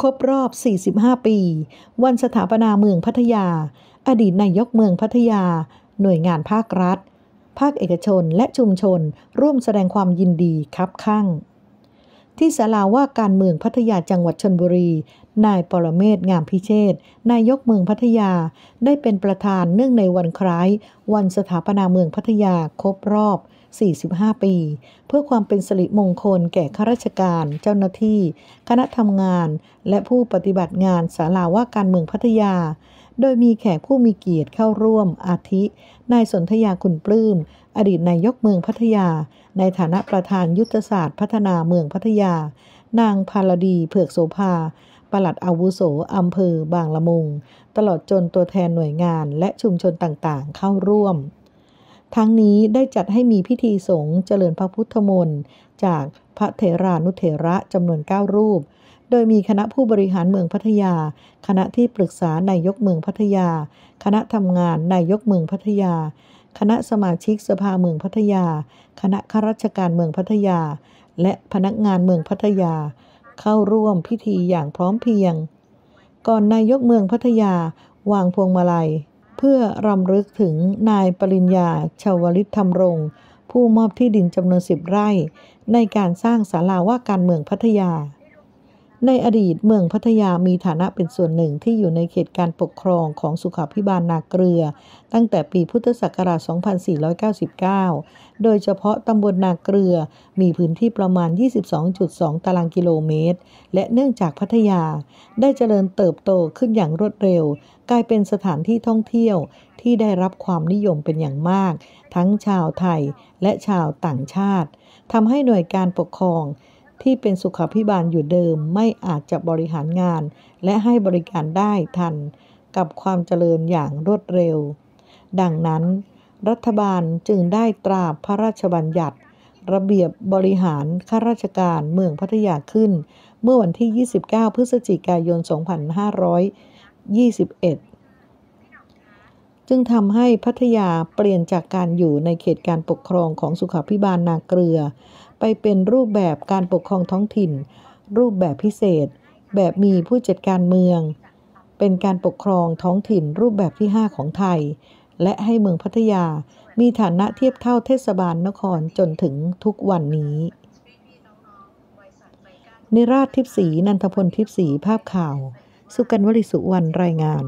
ครบรอบ 45 ปี วันสถาปนาเมืองพัทยา อดีตนายกเมืองพัทยา หน่วยงานภาครัฐ ภาคเอกชนและชุมชนร่วมแสดงความยินดีครับข้าง ที่ศาลาว่าการเมืองพัทยาจังหวัดชนบุรีนายปรเมศงามพิเชษนายกเมืองพัทยา ได้เป็นประธานเนื่องในวันคล้าย วันสถาปนาเมืองพัทยาครบรอบ 45 ปี เพื่อความเป็นสิริมงคลแก่ข้าราชการเจ้าหน้าที่ คณะทำงาน และผู้ปฏิบัติงานศาลาว่าการเมืองพัทยา โดยมีแขกผู้มีเกียรติเข้าร่วม อาทิ นายสนธยาคุณปลื้มอดีตนายกเมืองพัทยา ในฐานะประธานยุทธศาสตร์ พัฒนาเมืองพัทยา นางพาลดีเผือกโสภาปลัดอาวุโส อำเภอบางละมุง ตลอดจนตัวแทนหน่วยงานและชุมชนต่างๆ เข้าร่วม ทั้งนี้ได้จัดให้มีพิธีสงฆ์เจริญพระพุทธมนต์จากพระเถรานุเถระจำนวน9รูป โดยมีคณะผู้บริหารเมืองพัทยา คณะที่ปรึกษานายกเมืองพัทยา คณะทำงานนายกเมืองพัทยา คณะสมาชิกสภาเมืองพัทยา คณะข้าราชการเมืองพัทยา และพนักงานเมืองพัทยาเข้าร่วมพิธีอย่างพร้อมเพียง ก่อนนายกเมืองพัทยาวางพวงมาลัย เพื่อรำลึกถึงนายปริญญาชาวลิตธรรมรงผู้มอบที่ดินจำนวนสิบไร่ ในการสร้างศาลาว่าการเมืองพัทยาในอดีตเมืองพัทยามีฐานะเป็นส่วนหนึ่งที่อยู่ในเขตการปกครองของสุขาพิบาลนาเกลือ ตั้งแต่ปีพุทธศักราช 2499 โดยเฉพาะตำบลนาเกลือมีพื้นที่ประมาณ 22.2 ตารางกิโลเมตร และเนื่องจากพัทยา ได้เจริญเติบโตขึ้นอย่างรวดเร็ว กลายเป็นสถานที่ท่องเที่ยวที่ได้รับความนิยมเป็นอย่างมาก ทั้งชาวไทยและชาวต่างชาติทำให้หน่วยการปกครองที่เป็นสุขภิบาลอยู่เดิมไม่อาจจะบริหารงานและให้บริการได้ทันกับความเจริญอย่างรวดเร็ว ดังนั้น รัฐบาลจึงได้ตราพระราชบัญญัติ ระเบียบบริหารข้าราชการเมืองพัทยาขึ้น เมื่อวันที่ 29 พฤศจิกายน 2521จึงทำให้พัทยาเปลี่ยนจากการอยู่ในเขตการปกครองของสุขาพิบาลนาเกลือ ไปเป็นรูปแบบการปกครองท้องถิ่น รูปแบบพิเศษ แบบมีผู้จัดการเมือง เป็นการปกครองท้องถิ่นรูปแบบที่5ของไทย และให้เมืองพัทยามีฐานะเทียบเท่าเทศบาลนครจนถึงทุกวันนี้นิราชทิพสีนันทพลทิพสีภาพข่าว สุกันวริสุวรรณรายงาน